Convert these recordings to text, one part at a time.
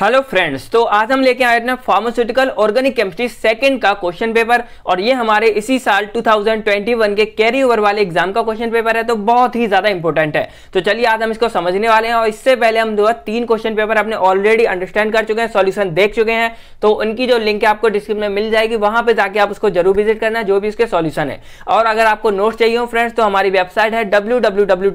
hello friends तो आज हम लेके आए हैं फार्मास्यूटिकल ऑर्गेनिक केमिस्ट्री सेकंड का क्वेश्चन पेपर और ये हमारे इसी साल 2021 के कैरी ओवर वाले एग्जाम का क्वेश्चन पेपर है तो बहुत ही ज्यादा इंपॉर्टेंट है तो चलिए आज हम इसको समझने वाले हैं और इससे पहले हम जो तीन क्वेश्चन पेपर अपने ऑलरेडी अंडरस्टैंड कर चुके हैं सोल्यूशन देख चुके हैं तो उनकी जो लिंक है आपको डिस्क्रिप्शन में मिल जाएगी वहां पर जाकर आप उसको जरूर विजिट करना जो भी उसके सोल्यूशन है और अगर आपको नोट्स चाहिए हो फ्रेंड्स तो हमारी वेबसाइट है डब्ल्यू डब्ल्यू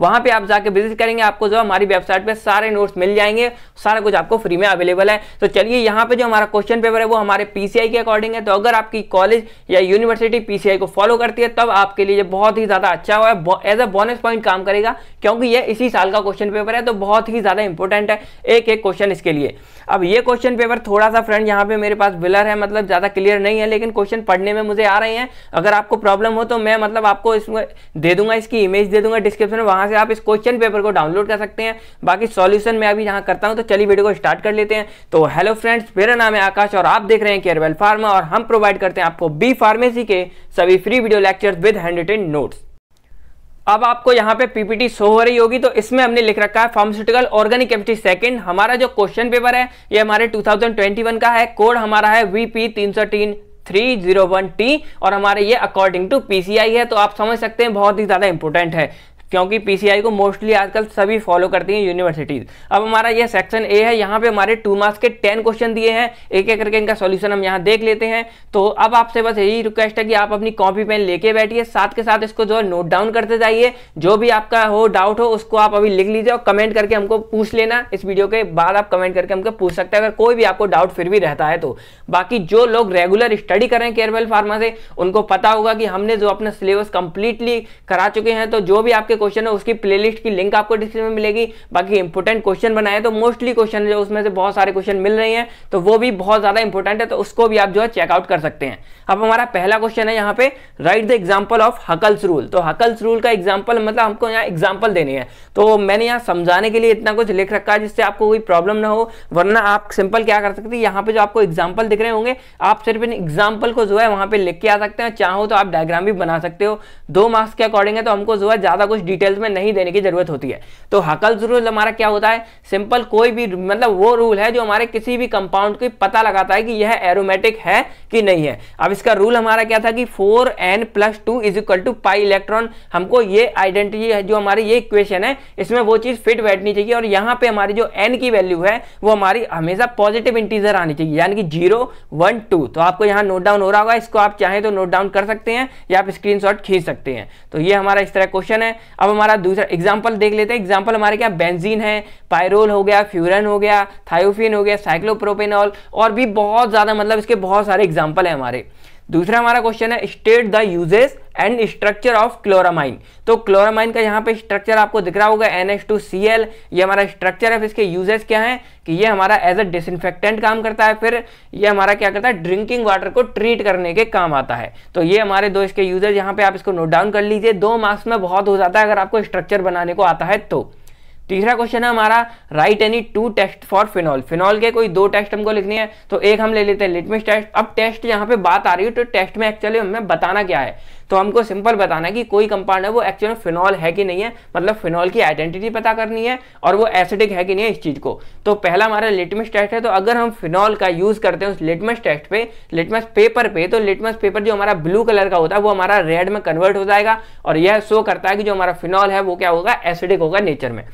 पर आप जाकर विजिट करेंगे आपको जो हमारी वेबसाइट पर सारे नोट्स मिल जाएंगे जाएंगे सारा कुछ आपको फ्री में अवेलेबल है तो चलिए यहाँ पे जो हमारा क्वेश्चन पेपर है वो हमारे पीसीआई के अकॉर्डिंग है तो अगर आपकी कॉलेज या यूनिवर्सिटी पीसीआई को फॉलो करती है तब आपके लिए बहुत ही ज़्यादा अच्छा हुआ है एज अ बोनस पॉइंट काम करेगा क्योंकि यह इसी साल का क्वेश्चन पेपर है तो बहुत ही ज़्यादा इंपॉर्टेंट है एक एक क्वेश्चन इसके लिए अब ये क्वेश्चन पेपर थोड़ा सा फ्रेंड यहाँ पे मेरे पास बिलर है मतलब ज़्यादा क्लियर नहीं है लेकिन क्वेश्चन पढ़ने में मुझे आ रहे हैं अगर आपको प्रॉब्लम हो तो मैं मतलब आपको इसमें दे दूंगा इसकी इमेज दे दूंगा डिस्क्रिप्शन में वहां से आप इस क्वेश्चन पेपर को डाउनलोड कर सकते हैं बाकी सॉल्यूशन में अभी यहाँ करता हूं तो चलिए वीडियो को स्टार्ट कर लेते हैं तो हेलो फ्रेंड्स मेरा नाम है आकाश और आप देख रहे हैं केयरवेल फार्मा और हम प्रोवाइड करते हैं आपको बी फार्मेसी के सभी free video lecture with handwritten notes अब आपको यहाँ पे पीपीटी शो हो रही होगी तो इसमें हमने लिख रखा है फार्मास्यूटिकल ऑर्गेनिक केमिस्ट्री सेकंड हमारा जो क्वेश्चन पेपर है ये हमारे 2021 का है कोड हमारा है वीपी तीन सौ तीन थ्री जीरो वन टी और हमारे ये अकॉर्डिंग टू पीसीआई है तो आप समझ सकते हैं बहुत ही ज़्यादा इंपॉर्टेंट है क्योंकि पीसीआई को मोस्टली आजकल सभी फॉलो करती हैं यूनिवर्सिटीज अब हमारा यह सेक्शन ए है यहाँ पे हमारे टू मार्क्स के टेन क्वेश्चन दिए हैं एक एक करके इनका सॉल्यूशन हम यहाँ देख लेते हैं तो अब आपसे बस यही रिक्वेस्ट है कि आप अपनी कॉपी पेन लेके बैठिए साथ के साथ इसको जो है नोट डाउन करते जाइए जो भी आपका हो डाउट हो उसको आप अभी लिख लीजिए और कमेंट करके हमको पूछ लेना इस वीडियो के बाद आप कमेंट करके हमको पूछ सकते हैं अगर कोई भी आपको डाउट फिर भी रहता है तो बाकी जो लोग रेगुलर स्टडी करें केयरवेल फार्मा से उनको पता होगा कि हमने जो अपना सिलेबस कंप्लीटली करा चुके हैं तो जो भी आपके क्वेश्चन है उसकी प्लेलिस्ट की लिंक आपको डिस्क्रिप्शन में मिलेगी बाकी इंपोर्टेंट क्वेश्चन बनाए तो मोस्टली क्वेश्चन जो उसमें से बहुत सारे क्वेश्चन मिल रहे हैं तो वो भी बहुत ज़्यादा इंपॉर्टेंट है तो उसको भी आप जो है चेकआउट कर सकते हैं अब हमारा पहला क्वेश्चन है यहाँ पे write the example of Huckel's rule तो हकल्स रूल का एग्जाम्पल मतलब हमको यहाँ एग्जाम्पल देने हैं तो मैंने यहाँ समझाने के लिए इतना कुछ लिख रखा है जिससे आपको कोई प्रॉब्लम ना हो वरना आप सिंपल क्या कर सकते हैं यहाँ पे जो आपको एग्जाम्पल दिख रहे होंगे आप सिर्फ इन एग्जाम्पल को जो है वहां पे लिख के आ सकते हैं चाहो तो आप डायग्राम भी बना सकते हो दो मार्क्स के अकॉर्डिंग है तो हमको जो है ज़्यादा कुछ डिटेल्स में नहीं देने की जरूरत होती है तो हकल रूल हमारा क्या होता है सिंपल कोई भी मतलब वो रूल है जो हमारे किसी भी कंपाउंड की पता लगाता है कि यह एरोमेटिक है कि नहीं है अब इसका रूल हमारा क्या था कि four n plus two is equal to pi electron हमको ये आइडेंटिटी है जो हमारी ये इक्वेशन है इसमें वो चीज़ फिट बैठनी चाहिए और यहाँ पे हमारी जो एन की वैल्यू है वो हमारी हमेशा पॉजिटिव इंटीजर आनी चाहिए यानी कि जीरो वन टू तो आपको यहाँ नोट डाउन हो रहा होगा इसको आप चाहें तो नोट डाउन कर सकते हैं या आप स्क्रीन खींच सकते हैं तो ये हमारा इस तरह क्वेश्चन है अब हमारा दूसरा एग्जाम्पल देख लेते हैं एग्जाम्पल हमारे क्या बेंजीन है पायरोल हो गया फ्यूरन हो गया थायोफिन हो गया साइक्लोप्रोपेनॉल और भी बहुत ज़्यादा मतलब इसके बहुत सारे एग्जाम्पल हैं हमारे दूसरा हमारा क्वेश्चन है state the uses and structure of chloramine तो क्लोरामाइन का यहाँ पे स्ट्रक्चर आपको दिख रहा होगा एन ये हमारा स्ट्रक्चर है इसके यूजेस क्या हैं कि ये हमारा एज अ डिसइनफेक्टेंट काम करता है फिर ये हमारा क्या करता है ड्रिंकिंग वाटर को ट्रीट करने के काम आता है तो ये हमारे दो इसके यूजेस यहाँ पे आप इसको नोट डाउन कर लीजिए दो मार्क्स में बहुत हो जाता है अगर आपको स्ट्रक्चर बनाने को आता है तो तीसरा क्वेश्चन है हमारा write any two test for phenol phenol के कोई दो टेस्ट हमको लिखने हैं तो एक हम ले लेते हैं लिटमिस टेस्ट अब टेस्ट यहाँ पे बात आ रही है तो टेस्ट में एक्चुअली हमें बताना क्या है तो हमको सिंपल बताना है कि कोई कंपाउंड है वो एक्चुअल फिनॉल है कि नहीं है मतलब फिनॉल की आइडेंटिटी पता करनी है और वो एसिडिक है कि नहीं है इस चीज़ को तो पहला हमारा लिटमस टेस्ट है तो अगर हम फिनॉल का यूज़ करते हैं उस लिटमस टेस्ट पे लिटमस पेपर पे तो लिटमस पेपर जो हमारा ब्लू कलर का होता है वो हमारा रेड में कन्वर्ट हो जाएगा और यह शो करता है कि जो हमारा फिनॉल है वो क्या होगा एसिडिक होगा नेचर में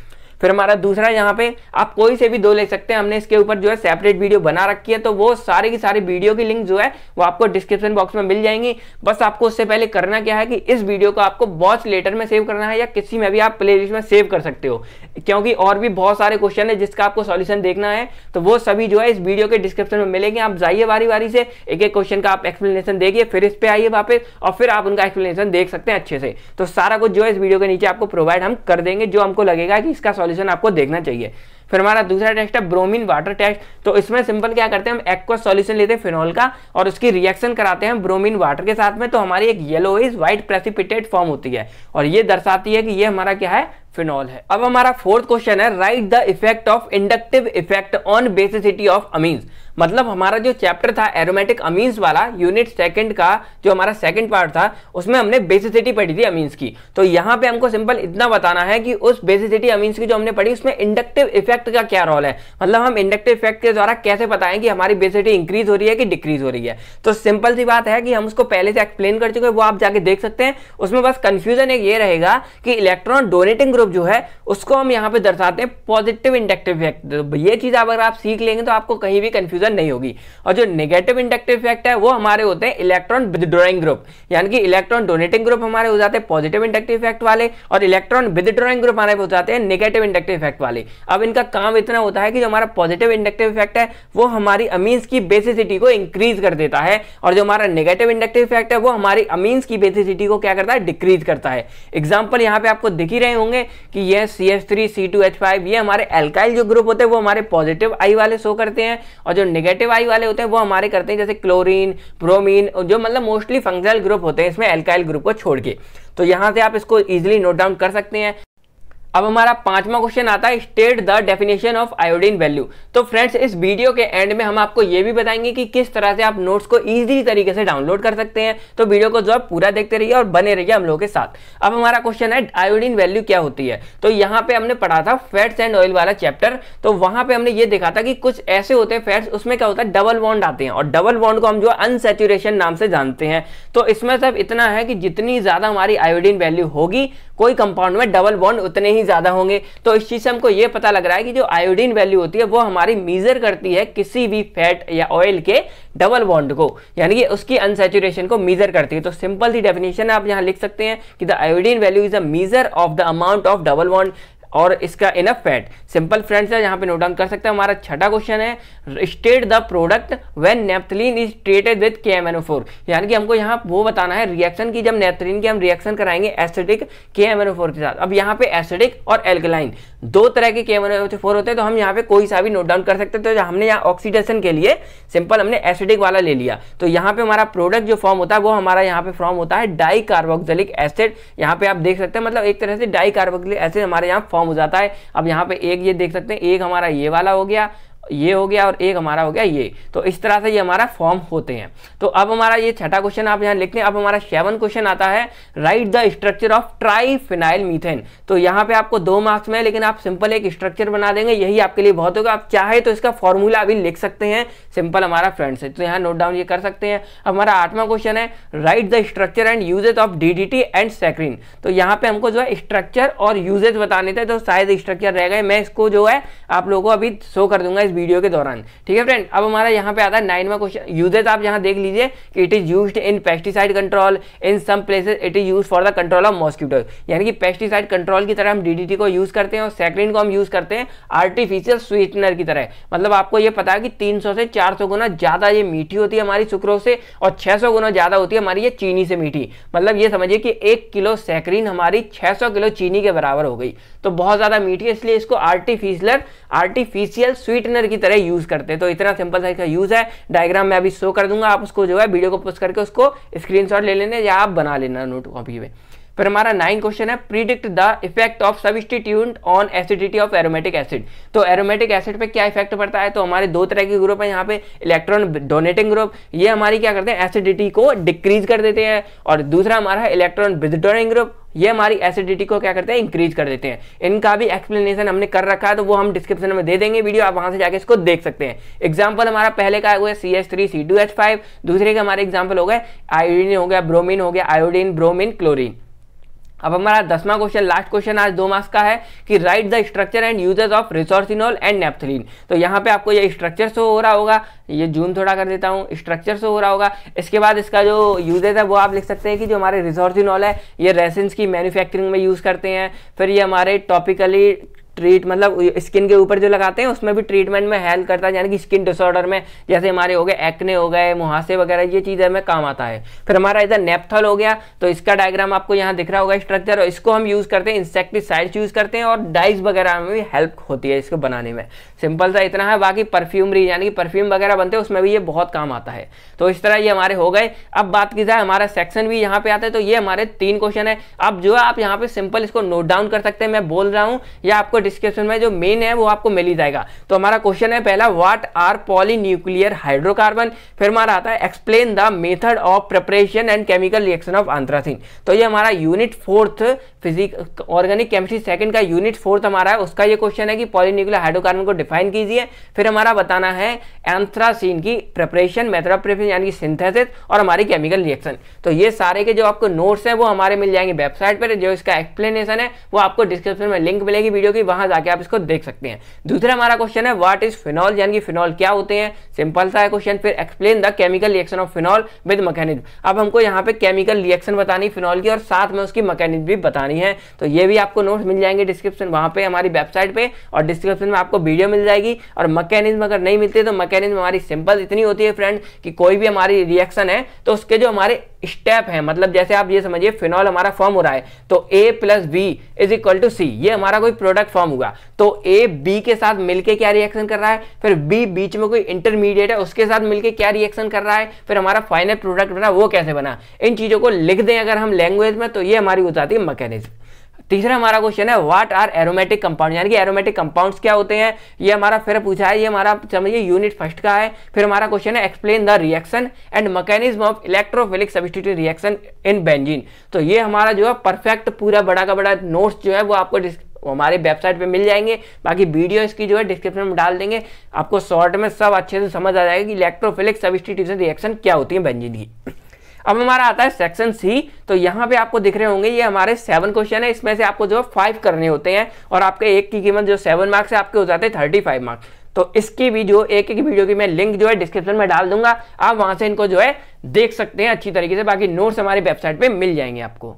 फिर हमारा दूसरा यहाँ पे आप कोई से भी दो ले सकते हैं हमने इसके ऊपर जो है सेपरेट वीडियो बना रखी है तो वो सारे की सारी वीडियो की लिंक जो है वो आपको डिस्क्रिप्शन बॉक्स में मिल जाएंगी बस आपको उससे पहले करना क्या है कि इस वीडियो को आपको वॉच लेटर में सेव करना है या किसी में भी आप प्ले में सेव कर सकते हो क्योंकि और भी बहुत सारे क्वेश्चन है जिसका आपको सोल्यूशन देखना है तो वो सभी जो है इस वीडियो के डिस्क्रिप्शन में मिलेंगे आप जाइए बारी बारी से एक एक क्वेश्चन का आप एक्सप्लेनेशन देखिए फिर इस पर आइए वापस और फिर आप उनका एक्सप्लेनेशन देख सकते हैं अच्छे से तो सारा कुछ जो है इस वीडियो के नीचे आपको प्रोवाइड हम कर देंगे जो हमको लगेगा कि इसका सोल्यूशन आपको देखना चाहिए फिर हमारा दूसरा टेस्ट है ब्रोमीन वाटर टेस्ट तो इसमें सिंपल क्या करते हैं हम एक्वस सॉल्यूशन लेते हैं फिनॉल का और उसकी रिएक्शन कराते हैं ब्रोमीन वाटर के साथ में तो हमारी एक yellow is white precipitate form होती है और ये दर्शाती है कि ये हमारा क्या है फिनॉल है अब हमारा फोर्थ क्वेश्चन है write the effect of inductive effect on basicity of amine मतलब हमारा जो चैप्टर था एरोमेटिक अमीन्स वाला यूनिट सेकंड का जो हमारा सेकंड पार्ट था उसमें हमने बेसिसिटी पढ़ी थी अमीन्स की तो यहाँ पे हमको सिंपल इतना बताना है कि उस बेसिसिटी अमीन्स की जो हमने पढ़ी उसमें इंडक्टिव इफेक्ट का क्या रोल है मतलब हम इंडक्टिव इफेक्ट के द्वारा कैसे बताएं कि हमारी बेसिसिटी इंक्रीज हो रही है कि डिक्रीज हो रही है तो सिंपल सी बात है कि हम उसको पहले से एक्सप्लेन कर चुके हैं वो आप जाके देख सकते हैं उसमें बस कंफ्यूजन एक ये रहेगा कि इलेक्ट्रॉन डोनेटिंग ग्रुप जो है उसको हम यहाँ पे दर्शाते हैं पॉजिटिव इंडक्टिव इफेक्ट ये चीज अगर आप सीख लेंगे तो आपको कहीं भी कंफ्यूज डिफ्यूजन नहीं होगी और जो नेगेटिव इंडक्टिव इफेक्ट है वो हमारे होते हैं इलेक्ट्रॉन विदड्रॉइंग ग्रुप यानी कि इलेक्ट्रॉन डोनेटिंग ग्रुप हमारे हो जाते हैं पॉजिटिव इंडक्टिव इफेक्ट वाले और इलेक्ट्रॉन विदड्रॉइंग ग्रुप हमारे हो जाते हैं नेगेटिव इंडक्टिव इफेक्ट वाले अब इनका काम इतना होता है कि जो हमारा पॉजिटिव इंडक्टिव इफेक्ट है वो हमारी अमीन्स की बेसिसिटी को इंक्रीज कर देता है और जो हमारा नेगेटिव इंडक्टिव इफेक्ट है वो हमारी अमीन्स की बेसिसिटी को क्या करता है डिक्रीज करता है एग्जाम्पल यहाँ पे आपको दिख ही रहे होंगे कि यह C S three C two H five ये हमारे एल्काइल जो ग्रुप होते हैं वो हमारे पॉजिटिव आई वाले शो करते हैं और जो नेगेटिव आई वाले होते हैं वो हमारे करते हैं जैसे क्लोरीन ब्रोमीन जो मतलब मोस्टली फंक्शनल ग्रुप होते हैं इसमें एल्काइल ग्रुप को छोड़ के तो यहाँ से आप इसको ईजिली नोट डाउन कर सकते हैं अब हमारा पांचवा क्वेश्चन आता है state the definition of iodine value तो फ्रेंड्स इस वीडियो के एंड में हम आपको ये भी बताएंगे कि किस तरह से आप नोट्स को इजीली तरीके से डाउनलोड कर सकते हैं तो वीडियो को जो पूरा देखते रहिए और बने रहिए हम लोगों के साथ अब हमारा क्वेश्चन है आयोडीन वैल्यू क्या होती है तो यहाँ पे हमने पढ़ा था फैट्स एंड ऑयल वाला चैप्टर तो वहां पर हमने ये देखा था कि कुछ ऐसे होते हैं फैट्स उसमें क्या होता है डबल बॉन्ड आते हैं और डबल बॉन्ड को हम जो अनसेचुरेशन नाम से जानते हैं तो इसमें सब इतना है कि जितनी ज्यादा हमारी आयोडीन वैल्यू होगी कोई कंपाउंड में डबल बॉन्ड उतने ही कितनी ज़्यादा होंगे तो इस चीज़ से हमको ये पता लग रहा है कि जो आयोडीन वैल्यू होती है वो हमारी मीज़र करती है किसी भी फैट या ऑयल के डबल बॉन्ड को यानी कि उसकी अनसेचुरेशन को मीज़र करती है तो सिंपल सी डेफिनेशन आप यहाँ लिख सकते हैं कि the iodine value is a measure of the amount of double bond और इसका इनफ फैट सिंपल फ्रेंड्स है यहाँ पे नोट डाउन कर सकते हैं हमारा छठा क्वेश्चन है state the product when naphthalene is treated with K M N O four यानी कि हमको यहाँ वो बताना है रिएक्शन की जब नेप्थलीन की हम रिएक्शन कराएंगे एसिडिक के एम के साथ अब यहाँ पे एसिडिक और एल्कलाइन दो तरह के के एम फोर होते हैं तो हम यहाँ पे कोई सा भी नोट डाउन कर सकते हैं तो हमने यहाँ ऑक्सीडेशन के लिए सिंपल हमने एसिडिक वाला ले लिया तो यहाँ पे हमारा प्रोडक्ट जो फॉर्म होता है वो हमारा यहाँ पे फॉर्म होता है डाई एसिड यहाँ पे आप देख सकते हैं मतलब एक तरह से डाई एसिड हमारे यहाँ फॉर्म फॉर्म हो जाता है अब यहाँ पे एक ये देख सकते हैं एक हमारा ये वाला हो गया ये हो गया और एक हमारा हो गया ये तो इस तरह से ये हमारा फॉर्म होते हैं तो अब हमारा ये छठा क्वेश्चन आप यहाँ लिखते हैं अब हमारा सेवन क्वेश्चन आता है write the structure of phenyl methane तो यहाँ पे आपको दो मार्क्स में लेकिन आप सिंपल एक स्ट्रक्चर बना देंगे यही आपके लिए बहुत होगा आप चाहे तो इसका फॉर्मूला अभी लिख सकते हैं सिंपल हमारा फ्रेंड्स है तो यहाँ नोट डाउन ये कर सकते हैं अब हमारा आठवां क्वेश्चन है write the structure and uses of D and saccharin तो यहाँ पे हमको जो है स्ट्रक्चर और यूजेज बताने थे तो शायद स्ट्रक्चर रह गए मैं इसको जो है आप लोगों को अभी शो कर दूंगा इस वीडियो के दौरान ठीक है फ्रेंड अब हमारा यहाँ पे आता है नाइनवा क्वेश्चन यूजेज आप यहाँ देख लीजिए कि it is use in pesticide control in some places it is use for the control of mosquitoes यानी कि पेस्टिसाइड कंट्रोल की तरह हम डीडीटी को यूज करते हैं और सैक्लिन को हम यूज करते हैं आर्टिफिशियल स्वीटनर की तरह मतलब आपको यह पता है कि तीन से चार गुना ज्यादा ये मीठी होती है हमारी सुक्रो से और छह गुना ज्यादा होती है हमारी ये चीनी से मीठी मतलब ये समझिए कि एक किलो सैक्रीन हमारी छह किलो चीनी के बराबर हो गई तो बहुत ज्यादा मीठी है इसलिए इसको आर्टिफिशियल आर्टिफिशियल स्वीटनर कंट्रोलर की तरह यूज करते हैं तो इतना सिंपल सा इसका यूज है डायग्राम मैं अभी शो कर दूंगा आप उसको जो है वीडियो को पोस्ट करके उसको स्क्रीनशॉट ले लेने या आप बना लेना नोट कॉपी में फिर हमारा नाइन क्वेश्चन है predict the effect of substitute on acidity of aromatic acid तो एरोमेटिक एसिड पे क्या इफेक्ट पड़ता है तो हमारे दो तरह के ग्रुप है यहाँ पे इलेक्ट्रॉन डोनेटिंग ग्रुप ये हमारी क्या करते हैं एसिडिटी को डिक्रीज कर देते हैं और दूसरा हमारा है इलेक्ट्रॉन विदड्रॉइंग ग्रुप ये हमारी एसिडिटी को क्या करते हैं इंक्रीज कर देते हैं इनका भी एक्सप्लेनेशन हमने कर रखा है तो वो हम डिस्क्रिप्शन में दे देंगे वीडियो आप वहां से जाके इसको देख सकते हैं एग्जाम्पल हमारा पहले का हुआ C S three C two H five दूसरे का हमारे एग्जाम्पल हो गए आयोडीन हो गया ब्रोमीन हो गया आयोडीन ब्रोमीन क्लोरीन अब हमारा दसवां क्वेश्चन लास्ट क्वेश्चन आज दो मार्क्स का है कि write the structure and uses of resorcinol and naphthalene तो यहाँ पे आपको ये स्ट्रक्चर शो हो रहा होगा ये जूम थोड़ा कर देता हूँ स्ट्रक्चर शो हो रहा होगा इसके बाद इसका जो यूजेज है वो आप लिख सकते हैं कि जो हमारे रिसोर्सिनोल है ये रेसिन्स की मैन्युफैक्चरिंग में यूज़ करते हैं फिर ये हमारे टॉपिकली ट्रीट मतलब स्किन के ऊपर जो लगाते हैं उसमें भी ट्रीटमेंट में हेल्प करता है यानी कि स्किन डिसऑर्डर में जैसे हमारे हो गए एक्ने हो गए मुहासे वगैरह ये चीज़ हमें काम आता है फिर हमारा इधर नेपथल हो गया तो इसका डायग्राम आपको यहाँ दिख रहा होगा स्ट्रक्चर और इसको हम यूज़ करते हैं इंसेक्टिसाइड्स यूज़ करते हैं और डाइज वगैरह में भी हेल्प होती है इसको बनाने में सिंपल सा इतना है बाकी परफ्यूमरी यानी कि परफ्यूम वगैरह बनते हैं उसमें भी ये बहुत काम आता है तो इस तरह ये हमारे हो गए अब बात की जाए हमारा सेक्शन भी यहाँ पे आता है तो ये हमारे तीन क्वेश्चन है अब जो है आप यहाँ पे सिंपल इसको नोट डाउन कर सकते हैं मैं बोल रहा हूँ या आपको डिस्क्रिप्शन में जो मेन है वो आपको मिल ही जाएगा तो हमारा क्वेश्चन है पहला व्हाट आर पॉलीन्यूक्लियर हाइड्रोकार्बन फिर हमारा आता है explain the method of preparation and chemical reaction of anthracene तो ये हमारा unit fourth physic organic chemistry second का यूनिट फोर्थ हमारा है उसका ये क्वेश्चन है कि पॉलीन्यूक्लियर हाइड्रोकार्बन को डिफाइन कीजिए फिर हमारा बताना है एंथ्रासीन की प्रिपरेशन मेथड ऑफ प्रिपरेशन यानी कि सिंथेसिस और हमारी केमिकल रिएक्शन तो ये सारे के जो आपको नोट्स हैं वो हमारे मिल जाएंगे वेबसाइट पर जो इसका एक्सप्लेनेशन है वो आपको डिस्क्रिप्शन में लिंक मिलेगी वीडियो की वहाँ जाके आप इसको देख सकते हैं दूसरा हमारा क्वेश्चन है वाट इज फिनॉल यानी कि फिनॉल क्या होते हैं सिंपल सा है क्वेश्चन फिर explain the chemical reaction of phenol with mechanism अब हमको यहाँ पे केमिकल रिएक्शन बतानी फिनॉल की और साथ में उसकी मैकेनिज्म भी बतानी बनानी है तो ये भी आपको नोट्स मिल जाएंगे डिस्क्रिप्शन वहाँ पर हमारी वेबसाइट पर और डिस्क्रिप्शन में आपको वीडियो मिल जाएगी और मकैनिज्म अगर नहीं मिलती तो मकैनिज्म हमारी सिंपल इतनी होती है फ्रेंड कि कोई भी हमारी रिएक्शन है तो उसके जो हमारे स्टेप है मतलब जैसे आप ये समझिए फिनॉल हमारा फॉर्म हो रहा है तो A plus B is equal to C ये हमारा कोई प्रोडक्ट फॉर्म हुआ तो ए बी के साथ मिलके क्या रिएक्शन कर रहा है फिर बी बीच में कोई इंटरमीडिएट है उसके साथ मिलके क्या रिएक्शन कर रहा है फिर हमारा फाइनल प्रोडक्ट बना वो कैसे बना इन चीज़ों को लिख दें अगर हम लैंग्वेज में तो ये हमारी हो जाती है मैकेनिज्म तीसरा हमारा क्वेश्चन है व्हाट आर एरोमेटिक कंपाउंड यानी कि एरोमेटिक कंपाउंड्स क्या होते हैं ये हमारा फिर पूछा है ये हमारा समझिए यूनिट फर्स्ट का है फिर हमारा क्वेश्चन है explain the reaction and mechanism of electrophilic substitute reaction in benzene तो ये हमारा जो है परफेक्ट पूरा बड़ा का बड़ा नोट्स जो है वो आपको हमारे वेबसाइट पे मिल जाएंगे बाकी वीडियो इसकी जो है डिस्क्रिप्शन में डाल देंगे आपको शॉर्ट में सब अच्छे से समझ आ जाएगा कि इलेक्ट्रोफिलिक सब्सटीट्यूशन रिएक्शन क्या होती है बेंजीन की अब हमारा आता है सेक्शन सी तो यहाँ पे आपको दिख रहे होंगे ये हमारे सेवन क्वेश्चन है इसमें से आपको जो है फाइव करने होते हैं और आपके एक की कीमत जो सेवन मार्क्स है आपके हो जाते हैं थर्टी फाइव मार्क्स तो इसकी भी जो एक एक वीडियो की मैं लिंक जो है डिस्क्रिप्शन में डाल दूंगा आप वहां से इनको जो है देख सकते हैं अच्छी तरीके से बाकी नोट्स हमारी वेबसाइट पर मिल जाएंगे आपको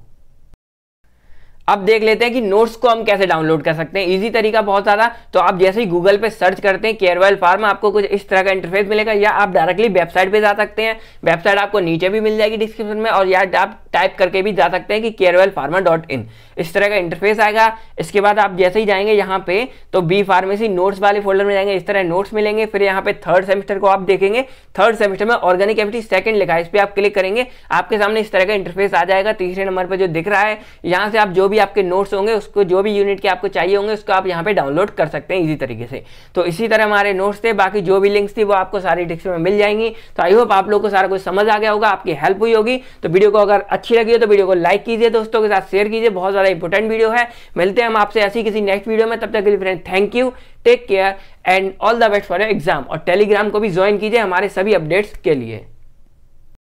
अब देख लेते हैं कि नोट्स को हम कैसे डाउनलोड कर सकते हैं इजी तरीका बहुत सारा तो आप जैसे ही गूगल पे सर्च करते हैं केयरवेल फार्म आपको कुछ इस तरह का इंटरफेस मिलेगा या आप डायरेक्टली वेबसाइट पे जा सकते हैं वेबसाइट आपको नीचे भी मिल जाएगी डिस्क्रिप्शन में और या आप टाइप करके भी जा सकते हैं कि केयरवेल फार्मा डॉट इन इस तरह का इंटरफेस आएगा इसके बाद आप जैसे ही जाएंगे यहाँ पे तो बी फार्मेसी नोट्स वाले फोल्डर में जाएंगे इस तरह नोट्स मिलेंगे फिर यहाँ पे थर्ड सेमेस्टर को आप देखेंगे थर्ड सेमेस्टर में ऑर्गेनिक एफिटी सेकंड लिखा है इस पर आप क्लिक करेंगे आपके सामने इस तरह का इंटरफेस आ जाएगा तीसरे नंबर पर जो दिख रहा है यहाँ से आप जो भी आपके नोट्स होंगे उसको जो भी यूनिट के आपको चाहिए होंगे उसको आप यहाँ पे डाउनलोड कर सकते हैं इसी तरीके से तो इसी तरह हमारे नोट्स थे बाकी जो भी लिंक्स थी वो आपको सारी डिस्क्रिप्शन में मिल जाएंगी तो आई होप आप लोग को सारा कुछ समझ आ गया होगा आपकी हेल्प हुई होगी तो वीडियो को अगर अच्छी लगी हो तो वीडियो को लाइक कीजिए दोस्तों के साथ शेयर कीजिए बहुत ज़्यादा इंपॉर्टेंट वीडियो है मिलते हैं हम आपसे ऐसी किसी नेक्स्ट वीडियो में तब तक के लिए friend thank you take care and all the best for your exam और टेलीग्राम को भी ज्वाइन कीजिए हमारे सभी अपडेट्स के लिए